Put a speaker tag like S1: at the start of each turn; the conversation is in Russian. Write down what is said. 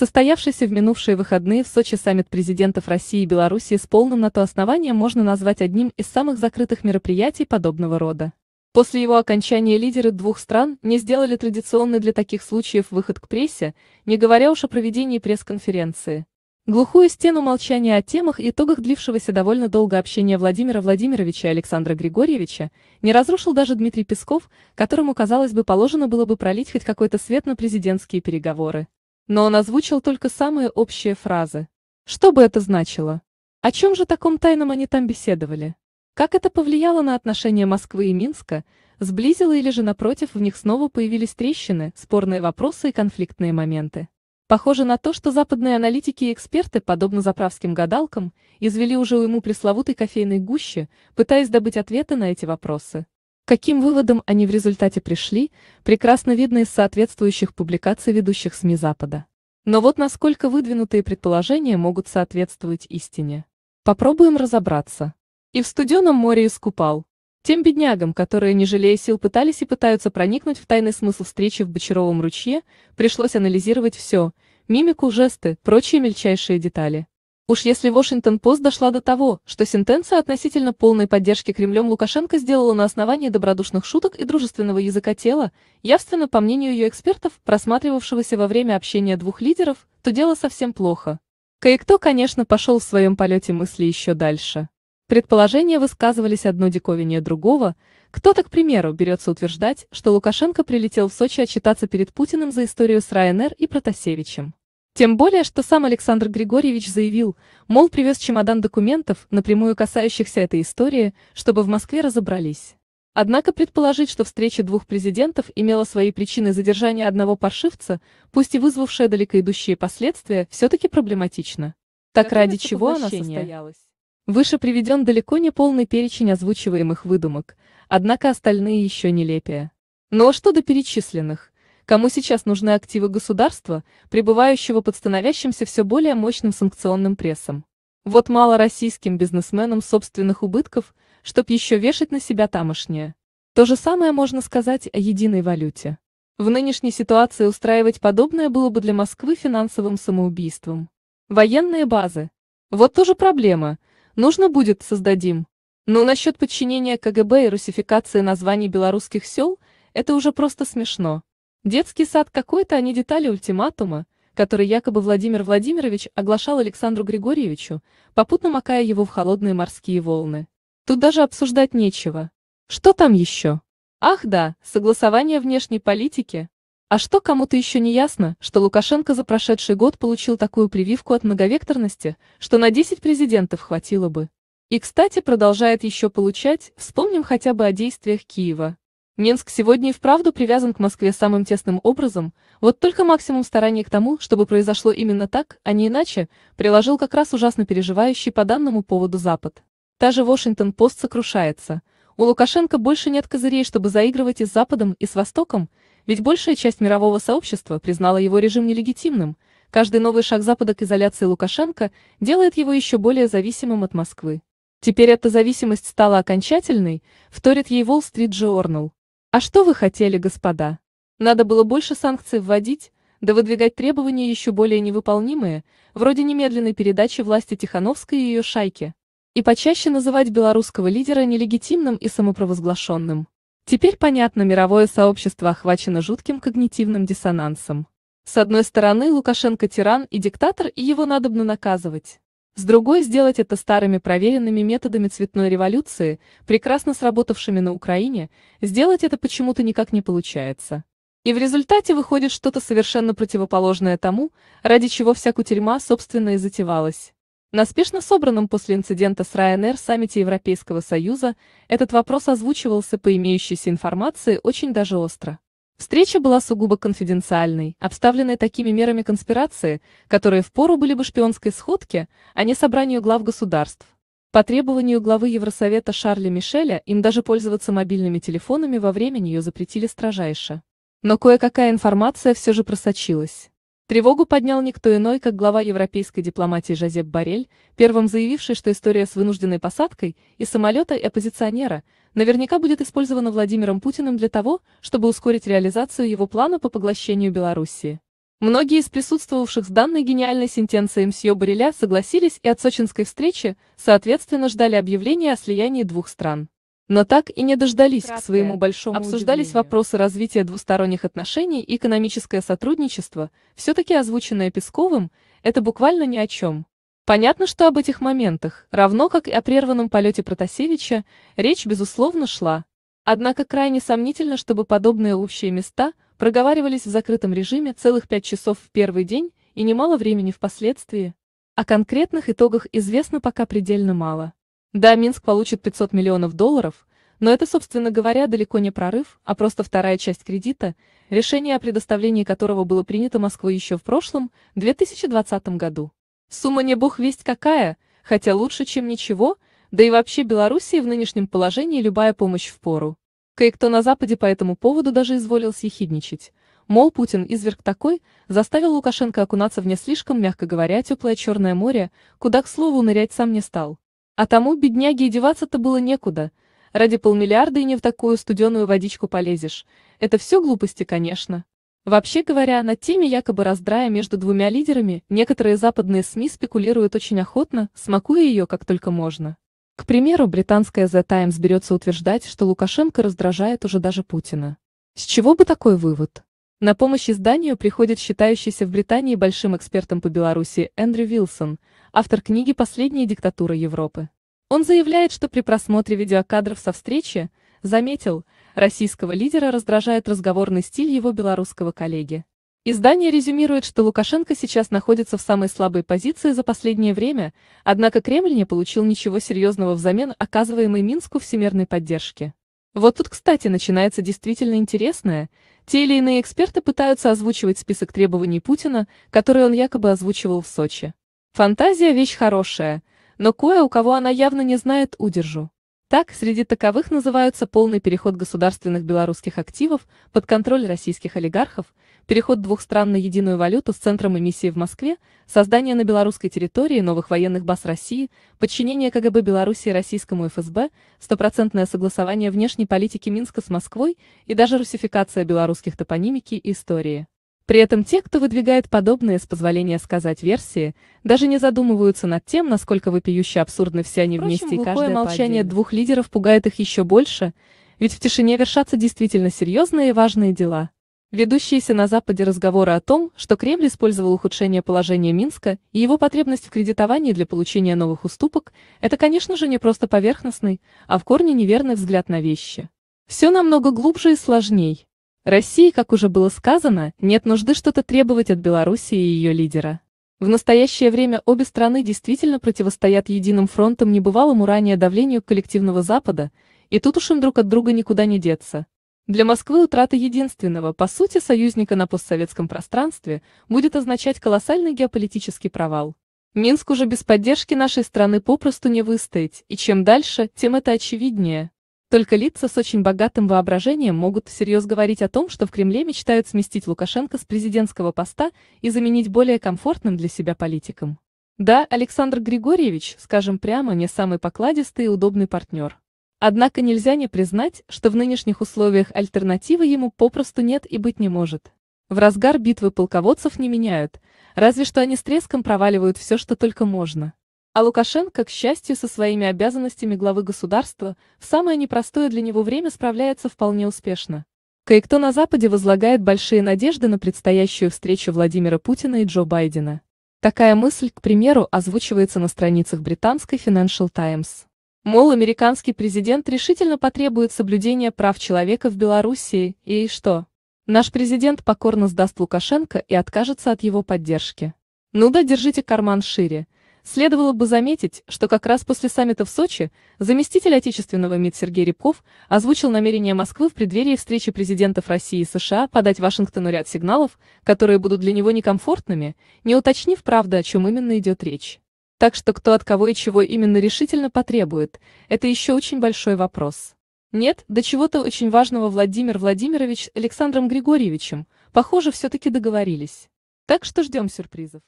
S1: Состоявшийся в минувшие выходные в Сочи саммит президентов России и Беларуси с полным на то основанием можно назвать одним из самых закрытых мероприятий подобного рода. После его окончания лидеры двух стран не сделали традиционный для таких случаев выход к прессе, не говоря уж о проведении пресс-конференции. Глухую стену молчания о темах и итогах длившегося довольно долго общения Владимира Владимировича и Александра Григорьевича не разрушил даже Дмитрий Песков, которому, казалось бы, положено было бы пролить хоть какой-то свет на президентские переговоры но он озвучил только самые общие фразы. Что бы это значило? О чем же таком тайном они там беседовали? Как это повлияло на отношения Москвы и Минска, сблизило или же напротив в них снова появились трещины, спорные вопросы и конфликтные моменты? Похоже на то, что западные аналитики и эксперты, подобно заправским гадалкам, извели уже уйму пресловутой кофейной гуще, пытаясь добыть ответы на эти вопросы каким выводам они в результате пришли, прекрасно видно из соответствующих публикаций ведущих СМИ Запада. Но вот насколько выдвинутые предположения могут соответствовать истине. Попробуем разобраться. И в студеном море искупал. Тем беднягам, которые, не жалея сил, пытались и пытаются проникнуть в тайный смысл встречи в Бочаровом ручье, пришлось анализировать все – мимику, жесты, прочие мельчайшие детали. Уж если Washington-Post дошла до того, что сентенция относительно полной поддержки Кремлем Лукашенко сделала на основании добродушных шуток и дружественного языка тела, явственно, по мнению ее экспертов, просматривавшегося во время общения двух лидеров, то дело совсем плохо. Кое-кто, конечно, пошел в своем полете мысли еще дальше. Предположения высказывались одно диковинее другого, кто-то, к примеру, берется утверждать, что Лукашенко прилетел в Сочи отчитаться перед Путиным за историю с Ryanair и Протасевичем. Тем более, что сам Александр Григорьевич заявил, мол, привез чемодан документов, напрямую касающихся этой истории, чтобы в Москве разобрались. Однако предположить, что встреча двух президентов имела свои причины задержания одного паршивца, пусть и вызвавшая далеко идущие последствия, все-таки проблематично. Так Какое ради чего она состоялась? Выше приведен далеко не полный перечень озвучиваемых выдумок, однако остальные еще нелепее. Но ну а что до перечисленных? кому сейчас нужны активы государства, пребывающего под становящимся все более мощным санкционным прессом. Вот мало российским бизнесменам собственных убытков, чтоб еще вешать на себя тамошнее. То же самое можно сказать о единой валюте. В нынешней ситуации устраивать подобное было бы для Москвы финансовым самоубийством. Военные базы. Вот тоже проблема. Нужно будет, создадим. Но насчет подчинения КГБ и русификации названий белорусских сел, это уже просто смешно. Детский сад какой-то, а не детали ультиматума, который якобы Владимир Владимирович оглашал Александру Григорьевичу, попутно макая его в холодные морские волны. Тут даже обсуждать нечего. Что там еще? Ах да, согласование внешней политики. А что кому-то еще не ясно, что Лукашенко за прошедший год получил такую прививку от многовекторности, что на 10 президентов хватило бы. И, кстати, продолжает еще получать, вспомним хотя бы о действиях Киева. Минск сегодня и вправду привязан к Москве самым тесным образом, вот только максимум стараний к тому, чтобы произошло именно так, а не иначе, приложил как раз ужасно переживающий по данному поводу Запад. Та же Вашингтон-Пост сокрушается. У Лукашенко больше нет козырей, чтобы заигрывать и с Западом, и с Востоком, ведь большая часть мирового сообщества признала его режим нелегитимным, каждый новый шаг Запада к изоляции Лукашенко делает его еще более зависимым от Москвы. Теперь эта зависимость стала окончательной, вторит ей Wall Street Journal. А что вы хотели, господа? Надо было больше санкций вводить, да выдвигать требования еще более невыполнимые, вроде немедленной передачи власти Тихановской и ее шайки. И почаще называть белорусского лидера нелегитимным и самопровозглашенным. Теперь понятно, мировое сообщество охвачено жутким когнитивным диссонансом. С одной стороны, Лукашенко тиран и диктатор, и его надобно наказывать. С другой сделать это старыми проверенными методами цветной революции, прекрасно сработавшими на Украине, сделать это почему-то никак не получается. И в результате выходит что-то совершенно противоположное тому, ради чего вся кутерьма, собственно, и затевалась. На спешно собранном после инцидента с Ryanair саммите Европейского Союза этот вопрос озвучивался по имеющейся информации очень даже остро. Встреча была сугубо конфиденциальной, обставленной такими мерами конспирации, которые впору были бы шпионской сходке, а не собранию глав государств. По требованию главы Евросовета Шарля Мишеля им даже пользоваться мобильными телефонами во время нее запретили строжайше. Но кое-какая информация все же просочилась. Тревогу поднял никто иной, как глава европейской дипломатии Жозеп Барель, первым заявивший, что история с вынужденной посадкой и самолета и оппозиционера наверняка будет использована Владимиром Путиным для того, чтобы ускорить реализацию его плана по поглощению Белоруссии. Многие из присутствовавших с данной гениальной сентенцией мсье Бареля согласились и от сочинской встречи, соответственно, ждали объявления о слиянии двух стран но так и не дождались Краткое. к своему большому Обсуждались удивлению. вопросы развития двусторонних отношений и экономическое сотрудничество, все-таки озвученное Песковым, это буквально ни о чем. Понятно, что об этих моментах, равно как и о прерванном полете Протасевича, речь, безусловно, шла. Однако крайне сомнительно, чтобы подобные общие места проговаривались в закрытом режиме целых пять часов в первый день и немало времени впоследствии. О конкретных итогах известно пока предельно мало. Да, Минск получит 500 миллионов долларов, но это, собственно говоря, далеко не прорыв, а просто вторая часть кредита, решение о предоставлении которого было принято Москвой еще в прошлом, 2020 году. Сумма не бог весть какая, хотя лучше, чем ничего, да и вообще Белоруссии в нынешнем положении любая помощь в пору. Кое-кто на Западе по этому поводу даже изволил съехидничать. Мол, Путин, изверг такой, заставил Лукашенко окунаться в не слишком, мягко говоря, теплое Черное море, куда, к слову, нырять сам не стал. А тому бедняге и деваться-то было некуда. Ради полмиллиарда и не в такую студеную водичку полезешь. Это все глупости, конечно. Вообще говоря, на теме якобы раздрая между двумя лидерами некоторые западные СМИ спекулируют очень охотно, смакуя ее как только можно. К примеру, британская The Times берется утверждать, что Лукашенко раздражает уже даже Путина. С чего бы такой вывод? На помощь изданию приходит считающийся в Британии большим экспертом по Беларуси Эндрю Вилсон, автор книги «Последняя диктатура Европы». Он заявляет, что при просмотре видеокадров со встречи, заметил, российского лидера раздражает разговорный стиль его белорусского коллеги. Издание резюмирует, что Лукашенко сейчас находится в самой слабой позиции за последнее время, однако Кремль не получил ничего серьезного взамен оказываемой Минску всемирной поддержки. Вот тут, кстати, начинается действительно интересное. Те или иные эксперты пытаются озвучивать список требований Путина, которые он якобы озвучивал в Сочи. Фантазия – вещь хорошая, но кое у кого она явно не знает, удержу. Так, среди таковых называются полный переход государственных белорусских активов под контроль российских олигархов – переход двух стран на единую валюту с центром эмиссии в Москве, создание на белорусской территории новых военных баз России, подчинение КГБ Беларуси российскому ФСБ, стопроцентное согласование внешней политики Минска с Москвой и даже русификация белорусских топонимики и истории. При этом те, кто выдвигает подобные, с позволения сказать, версии, даже не задумываются над тем, насколько вопиюще абсурдны все они Впрочем, вместе и каждое молчание двух лидеров пугает их еще больше, ведь в тишине вершатся действительно серьезные и важные дела. Ведущиеся на Западе разговоры о том, что Кремль использовал ухудшение положения Минска и его потребность в кредитовании для получения новых уступок, это, конечно же, не просто поверхностный, а в корне неверный взгляд на вещи. Все намного глубже и сложней. России, как уже было сказано, нет нужды что-то требовать от Беларуси и ее лидера. В настоящее время обе страны действительно противостоят единым фронтом небывалому ранее давлению коллективного Запада, и тут уж им друг от друга никуда не деться. Для Москвы утрата единственного, по сути, союзника на постсоветском пространстве будет означать колоссальный геополитический провал. Минск уже без поддержки нашей страны попросту не выстоять, и чем дальше, тем это очевиднее. Только лица с очень богатым воображением могут всерьез говорить о том, что в Кремле мечтают сместить Лукашенко с президентского поста и заменить более комфортным для себя политиком. Да, Александр Григорьевич, скажем прямо, не самый покладистый и удобный партнер. Однако нельзя не признать, что в нынешних условиях альтернативы ему попросту нет и быть не может. В разгар битвы полководцев не меняют, разве что они с треском проваливают все, что только можно. А Лукашенко, к счастью, со своими обязанностями главы государства в самое непростое для него время справляется вполне успешно. Кое-кто на Западе возлагает большие надежды на предстоящую встречу Владимира Путина и Джо Байдена. Такая мысль, к примеру, озвучивается на страницах британской Financial Times. Мол, американский президент решительно потребует соблюдения прав человека в Белоруссии, и что? Наш президент покорно сдаст Лукашенко и откажется от его поддержки. Ну да, держите карман шире. Следовало бы заметить, что как раз после саммита в Сочи заместитель отечественного МИД Сергей Рябков озвучил намерение Москвы в преддверии встречи президентов России и США подать Вашингтону ряд сигналов, которые будут для него некомфортными, не уточнив, правда, о чем именно идет речь. Так что кто от кого и чего именно решительно потребует, это еще очень большой вопрос. Нет, до чего-то очень важного Владимир Владимирович Александром Григорьевичем, похоже, все-таки договорились. Так что ждем сюрпризов.